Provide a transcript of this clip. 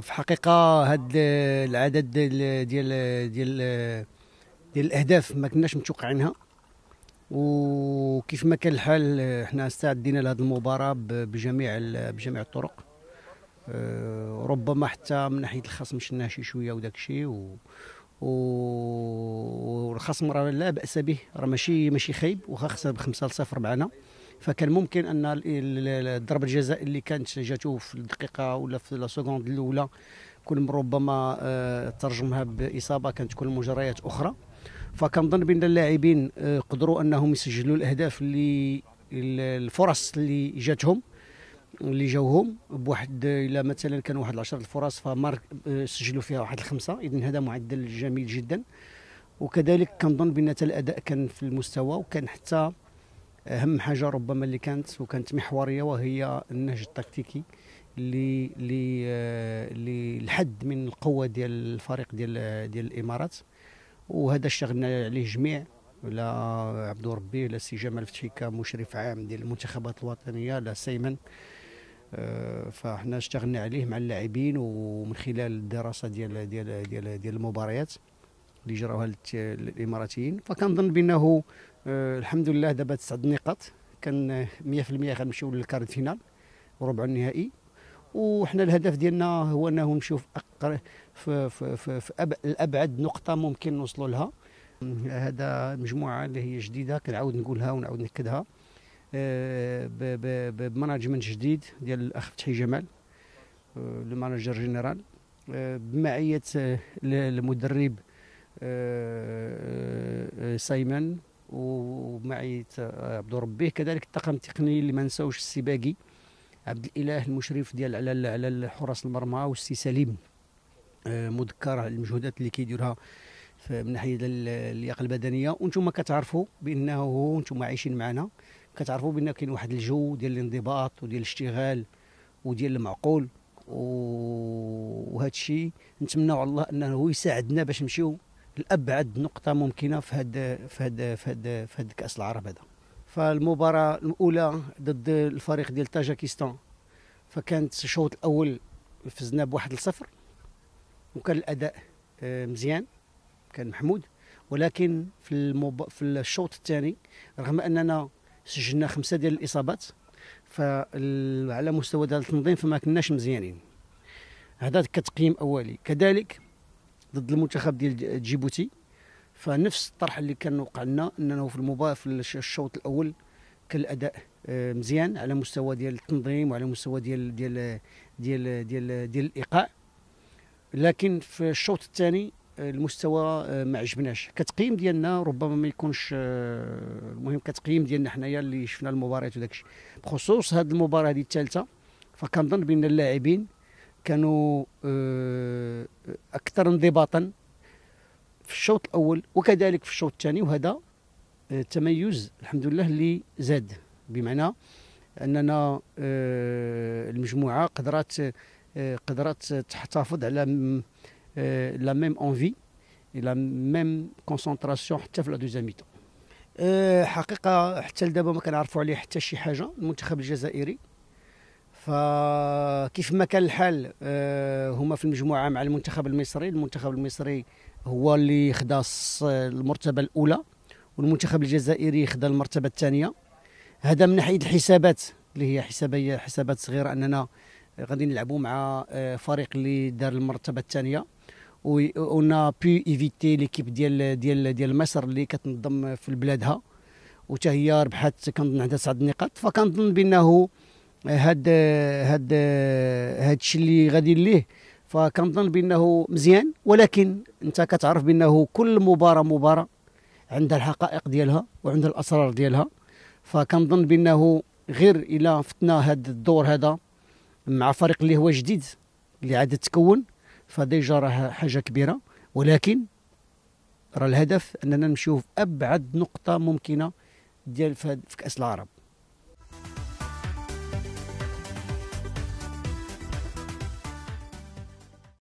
في حقيقه هاد العدد ديال ديال ديال الاهداف ما كناش متوقعينها وكيف ما كان الحال حنا استعدينا لهذه المباراه بجميع بجميع الطرق آه، ربما حتى من ناحيه الخصم شناه شي شويه وداك الشيء و والخصم راه لا باس به راه ماشي ماشي خايب وخا خسر بخمسه لصفر معنا فكان ممكن ان الضربه الجزاء اللي كانت جاتو في الدقيقه ولا في لا سكوند الاولى كل ربما آه، ترجمها باصابه كانت تكون مجريات اخرى فكنظن بان اللاعبين آه، قدروا انهم يسجلوا الاهداف اللي الفرص اللي جاتهم اللي جاوهم بواحد الى مثلا كان واحد 10 الفرص فمارك آه، سجلوا فيها واحد الخمسه اذا هذا معدل جميل جدا وكذلك كنظن بان الاداء كان في المستوى وكان حتى اهم حاجه ربما اللي كانت وكانت محوريه وهي النهج التكتيكي اللي آه، اللي الحد من القوه ديال الفريق ديال ديال الامارات وهذا اشتغلنا عليه جميع لا عبد ربي لا سي جمال فتحي كمشرف عام ديال المنتخبات الوطنيه لا سيمن آه، فاحنا اشتغلنا عليه مع اللاعبين ومن خلال الدراسه ديال ديال ديال ديال المباريات اللي جراوها الاماراتيين فكنظن بانه آه، الحمد لله دابا تسع نقاط كان 100% غنمشيو للكارت فينال وربع النهائي وحنا الهدف ديالنا هو انه نمشيو في اقرب في, في, في, في أب... الابعد نقطه ممكن نوصلوا لها هذا مجموعه اللي هي جديده كنعاود نقولها ونعاود ناكدها آه، بمانجمنت جديد ديال الاخ فتحي جمال آه، المانجر جنرال بمعيه المدرب آه، آه، آه، سايمن ومعي عبد ربي كذلك الطاقم التقني اللي ما نساوش السباقي عبد الاله المشرف ديال على على حراس المرمى والسي سليم مذكر المجهودات اللي كيديرها من ناحيه اللياقه البدنيه وانتم كتعرفوا بانه انتم عايشين معنا كتعرفوا بان كاين واحد الجو ديال الانضباط وديال الاشتغال وديال المعقول وهذا الشيء نتمنى على الله انه يساعدنا باش نمشيو الابعد نقطه ممكنه في هاد في هاد في هاد في هذا كاس العرب هذا فالمباراه الاولى ضد الفريق ديال طاجكستان فكانت الشوط الاول فزنا بواحد الصفر وكان الاداء آه، مزيان كان محمود ولكن في المب... في الشوط الثاني رغم اننا سجلنا خمسه ديال الاصابات فعلى مستوى ديال التنظيم فما كناش مزيانين هذا كتقييم اولي كذلك ضد المنتخب ديال جيبوتي فنفس الطرح اللي كان وقع لنا اننا في المباراه في الشوط الاول كان الاداء آه، مزيان على مستوى ديال التنظيم وعلى مستوى ديال ديال ديال ديال, ديال الايقاع لكن في الشوط الثاني آه، المستوى آه، ما عجبناش كتقييم ديالنا ربما ما يكونش المهم كتقييم ديالنا حنايا اللي شفنا المباريات وداك الشيء بخصوص هذه المباراه هذه الثالثه فكنظن بان اللاعبين كانوا آه، آه، اكثر انضباطا في الشوط الاول وكذلك في الشوط الثاني وهذا آه، تميز الحمد لله اللي زاد بمعنى اننا المجموعه قدرات قدرات تحتفظ على لا ميم اونفي لا ميم كونسونطراسيون حتى في لا دوزيام حقيقه حتى لدابا ما كنعرفوا عليه حتى شي حاجه المنتخب الجزائري فكيف ما كان الحال آه، هما في المجموعه مع المنتخب المصري المنتخب المصري هو اللي خدا المرتبه الاولى والمنتخب الجزائري خدا المرتبه الثانيه هذا من ناحيه الحسابات اللي هي حسابيه حسابات صغيره اننا غادي نلعبوا مع آه، فريق اللي دار المرتبه الثانيه ونا بي ايفيتي ليكيب ديال ديال ديال مصر اللي كتنظم في بلادها وتا هي كنظن عندها تسعة نقاط فكنظن بانه هاد هاد هاد الشيء اللي غادي ليه فكنظن بانه مزيان ولكن انت كتعرف بانه كل مباراه مباراه عندها الحقائق ديالها وعندها الاسرار ديالها فكنظن بانه غير الى فتنا هاد الدور هذا مع فريق اللي هو جديد اللي عاد تكون فديجا راه حاجه كبيره ولكن راه الهدف اننا نمشيو في ابعد نقطه ممكنه ديال في كاس العرب